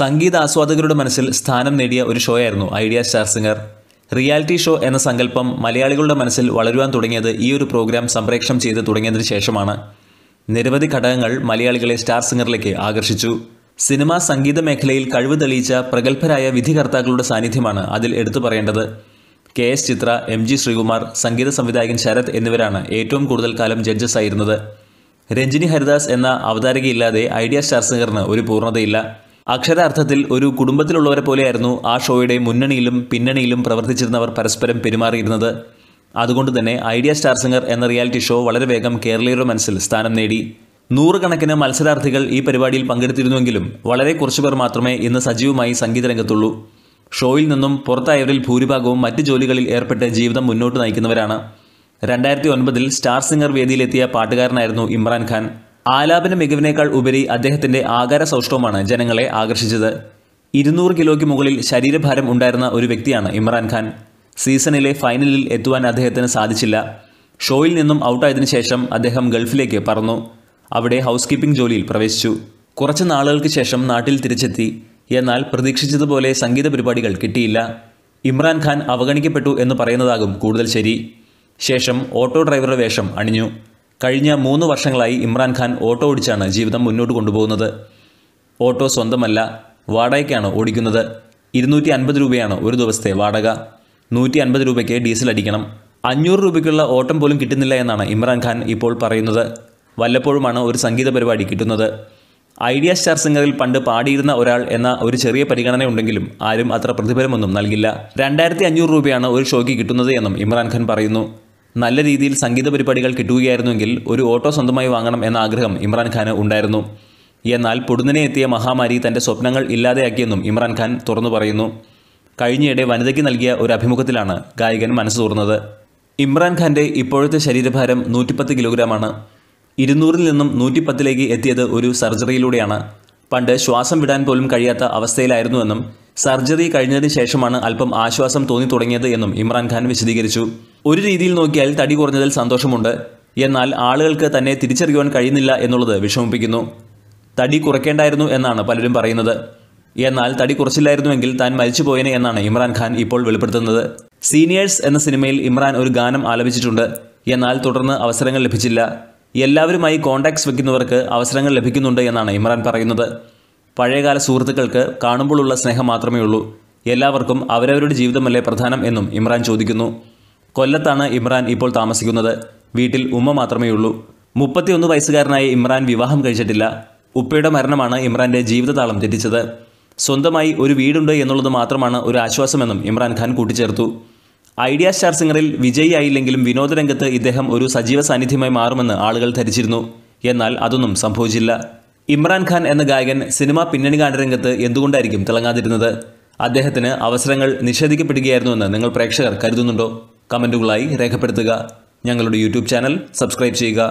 സംഗീത ആസ്വാദകരുടെ മനസ്സിൽ സ്ഥാനം നേടിയ ഒരു ഷോയായിരുന്നു Idea star singer reality show എന്ന സങ്കല്പം മലയാളികളുടെ മനസ്സിൽ വളരുവാൻ തുടങ്ങിയത് ഈ ഒരു പ്രോഗ്രാം സംപ്രേക്ഷണം ചെയ്ത് തുടങ്ങിയതിനു ശേഷമാണ് നിരവധി ഘടകങ്ങൾ മലയാളികളെ സ്റ്റാർ സിംഗറിലേക്ക് ആകർഷിച്ചു സിനിമ സംഗീത മേഖലയിൽ കഴിവ് തെളിയിച്ച പ്രഗത്ഭരായ വിധികർത്താക്കളുടെ സാന്നിധ്യമാണ് അതിൽ എടുത്തു പറയേണ്ടത് കെ എസ് ചിത്ര എം ജി ശ്രീകുമാർ സംഗീത സംവിധായകൻ ശരത് എന്നിവരാണ് ഏറ്റവും കൂടുതൽ കാലം ജഡ്ജസ് ആയിരുന്നത് രഞ്ജിനി ഹരിദാസ് എന്ന അവതാരകയില്ലാതെ ഐഡിയ സ്റ്റാർ സിംഗറിന് ഒരു പൂർണ്ണതയില്ല അക്ഷരാർത്ഥത്തിൽ ഒരു കുടുംബത്തിലുള്ളവരെ പോലെയായിരുന്നു ആ ഷോയുടെ മുന്നണിയിലും പിന്നണിയിലും പ്രവർത്തിച്ചിരുന്നവർ പരസ്പരം പെരുമാറിയിരുന്നത് അതുകൊണ്ട് തന്നെ ഐഡിയ സ്റ്റാർ സിംഗർ എന്ന റിയാലിറ്റി ഷോ വളരെ വേഗം കേരളീയരുടെ മനസ്സിൽ സ്ഥാനം നേടി നൂറുകണക്കിന് മത്സരാർത്ഥികൾ ഈ പരിപാടിയിൽ പങ്കെടുത്തിരുന്നുവെങ്കിലും വളരെ കുറച്ചുപേർ മാത്രമേ ഇന്ന് സജീവമായി സംഗീതരംഗത്തുള്ളൂ ഷോയിൽ നിന്നും പുറത്തായവരിൽ ഭൂരിഭാഗവും മറ്റ് ജോലികളിൽ ഏർപ്പെട്ട് ജീവിതം മുന്നോട്ട് നയിക്കുന്നവരാണ് രണ്ടായിരത്തി ഒൻപതിൽ സ്റ്റാർ സിംഗർ വേദിയിലെത്തിയ പാട്ടുകാരനായിരുന്നു ഇമ്രാൻഖാൻ ആലാപന മികവിനേക്കാൾ ഉപരി അദ്ദേഹത്തിന്റെ ആകാര സൗഷ്ടവുമാണ് ജനങ്ങളെ ആകർഷിച്ചത് ഇരുന്നൂറ് കിലോയ്ക്ക് മുകളിൽ ശരീരഭാരം ഉണ്ടായിരുന്ന ഒരു വ്യക്തിയാണ് ഇമ്രാൻഖാൻ സീസണിലെ ഫൈനലിൽ എത്തുവാൻ അദ്ദേഹത്തിന് സാധിച്ചില്ല ഷോയിൽ നിന്നും ഔട്ടായതിനു ശേഷം അദ്ദേഹം ഗൾഫിലേക്ക് പറന്നു അവിടെ ഹൗസ് കീപ്പിംഗ് ജോലിയിൽ പ്രവേശിച്ചു കുറച്ച് നാളുകൾക്ക് ശേഷം നാട്ടിൽ തിരിച്ചെത്തി എന്നാൽ പ്രതീക്ഷിച്ചതുപോലെ സംഗീത പരിപാടികൾ കിട്ടിയില്ല ഇമ്രാൻഖാൻ അവഗണിക്കപ്പെട്ടു എന്ന് പറയുന്നതാകും കൂടുതൽ ശരി ശേഷം ഓട്ടോ ഡ്രൈവറുടെ വേഷം അണിഞ്ഞു കഴിഞ്ഞ മൂന്ന് വർഷങ്ങളായി ഇമ്രാൻഖാൻ ഓട്ടോ ഓടിച്ചാണ് ജീവിതം മുന്നോട്ട് കൊണ്ടുപോകുന്നത് ഓട്ടോ സ്വന്തമല്ല വാടകയ്ക്കാണ് ഓടിക്കുന്നത് ഇരുന്നൂറ്റി അൻപത് രൂപയാണ് ഒരു ദിവസത്തെ വാടക നൂറ്റി അൻപത് രൂപയ്ക്ക് ഡീസൽ അടിക്കണം അഞ്ഞൂറ് രൂപയ്ക്കുള്ള ഓട്ടം പോലും കിട്ടുന്നില്ല എന്നാണ് ഇമ്രാൻഖാൻ ഇപ്പോൾ പറയുന്നത് വല്ലപ്പോഴുമാണ് ഒരു സംഗീത പരിപാടി കിട്ടുന്നത് ഐഡിയ സ്റ്റാർ സിംഗറിൽ പണ്ട് പാടിയിരുന്ന ഒരാൾ എന്ന ഒരു ചെറിയ പരിഗണന ഉണ്ടെങ്കിലും ആരും അത്ര പ്രതിഫലമൊന്നും നൽകില്ല രണ്ടായിരത്തി അഞ്ഞൂറ് രൂപയാണ് ഒരു ഷോയ്ക്ക് കിട്ടുന്നത് എന്നും ഇമ്രാൻഖാൻ പറയുന്നു നല്ല രീതിയിൽ സംഗീത പരിപാടികൾ കിട്ടുകയായിരുന്നുവെങ്കിൽ ഒരു ഓട്ടോ സ്വന്തമായി വാങ്ങണം എന്ന ആഗ്രഹം ഇമ്രാൻഖാന് ഉണ്ടായിരുന്നു എന്നാൽ പൊടുന്നിനെ എത്തിയ മഹാമാരി തൻ്റെ സ്വപ്നങ്ങൾ ഇല്ലാതെയാക്കിയെന്നും ഇമ്രാൻഖാൻ തുറന്നു പറയുന്നു കഴിഞ്ഞയിടെ വനിതയ്ക്ക് നൽകിയ ഒരു അഭിമുഖത്തിലാണ് ഗായകൻ മനസ്സ് തോർന്നത് ഇമ്രാൻഖാൻ്റെ ഇപ്പോഴത്തെ ശരീരഭാരം നൂറ്റിപ്പത്ത് കിലോഗ്രാമാണ് ഇരുന്നൂറിൽ നിന്നും നൂറ്റിപ്പത്തിലേക്ക് എത്തിയത് ഒരു സർജറിയിലൂടെയാണ് പണ്ട് ശ്വാസം വിടാൻ പോലും കഴിയാത്ത അവസ്ഥയിലായിരുന്നുവെന്നും സർജറി കഴിഞ്ഞതിന് ശേഷമാണ് അല്പം ആശ്വാസം തോന്നി തുടങ്ങിയത് എന്നും ഇമ്രാൻഖാൻ വിശദീകരിച്ചു ഒരു രീതിയിൽ നോക്കിയാൽ തടി കുറഞ്ഞതിൽ സന്തോഷമുണ്ട് എന്നാൽ ആളുകൾക്ക് തന്നെ തിരിച്ചറിയുവാൻ കഴിയുന്നില്ല എന്നുള്ളത് വിഷമിപ്പിക്കുന്നു തടി കുറയ്ക്കേണ്ടായിരുന്നു എന്നാണ് പലരും പറയുന്നത് എന്നാൽ തടി കുറച്ചില്ലായിരുന്നുവെങ്കിൽ താൻ മരിച്ചുപോയനെ എന്നാണ് ഇമ്രാൻഖാൻ ഇപ്പോൾ വെളിപ്പെടുത്തുന്നത് സീനിയേഴ്സ് എന്ന സിനിമയിൽ ഇമ്രാൻ ഒരു ഗാനം ആലപിച്ചിട്ടുണ്ട് എന്നാൽ തുടർന്ന് അവസരങ്ങൾ ലഭിച്ചില്ല എല്ലാവരുമായി കോണ്ടാക്ട്സ് വയ്ക്കുന്നവർക്ക് അവസരങ്ങൾ ലഭിക്കുന്നുണ്ട് എന്നാണ് ഇമ്രാൻ പറയുന്നത് പഴയകാല സുഹൃത്തുക്കൾക്ക് കാണുമ്പോഴുള്ള സ്നേഹം മാത്രമേ ഉള്ളൂ എല്ലാവർക്കും അവരവരുടെ ജീവിതമല്ലേ പ്രധാനം എന്നും ഇമ്രാൻ ചോദിക്കുന്നു കൊല്ലത്താണ് ഇമ്രാൻ ഇപ്പോൾ താമസിക്കുന്നത് വീട്ടിൽ ഉമ്മ മാത്രമേ ഉള്ളൂ മുപ്പത്തിയൊന്ന് വയസ്സുകാരനായ ഇമ്രാൻ വിവാഹം കഴിച്ചിട്ടില്ല ഉപ്പയുടെ മരണമാണ് ഇമ്രാൻ്റെ ജീവിതതാളം തെറ്റിച്ചത് സ്വന്തമായി ഒരു വീടുണ്ട് എന്നുള്ളത് മാത്രമാണ് ഒരു ആശ്വാസമെന്നും ഇമ്രാൻഖാൻ കൂട്ടിച്ചേർത്തു ഐഡിയ സ്റ്റാർ സിംഗറിൽ വിജയിയായില്ലെങ്കിലും വിനോദരംഗത്ത് ഇദ്ദേഹം ഒരു സജീവ സാന്നിധ്യമായി മാറുമെന്ന് ആളുകൾ ധരിച്ചിരുന്നു എന്നാൽ അതൊന്നും സംഭവിച്ചില്ല ഇമ്രാൻഖാൻ എന്ന ഗായകൻ സിനിമ പിന്നണി രംഗത്ത് എന്തുകൊണ്ടായിരിക്കും തിളങ്ങാതിരുന്നത് അദ്ദേഹത്തിന് അവസരങ്ങൾ നിഷേധിക്കപ്പെടുകയായിരുന്നുവെന്ന് നിങ്ങൾ പ്രേക്ഷകർ കരുതുന്നുണ്ടോ കമൻറ്റുകളായി രേഖപ്പെടുത്തുക ഞങ്ങളുടെ യൂട്യൂബ് ചാനൽ സബ്സ്ക്രൈബ് ചെയ്യുക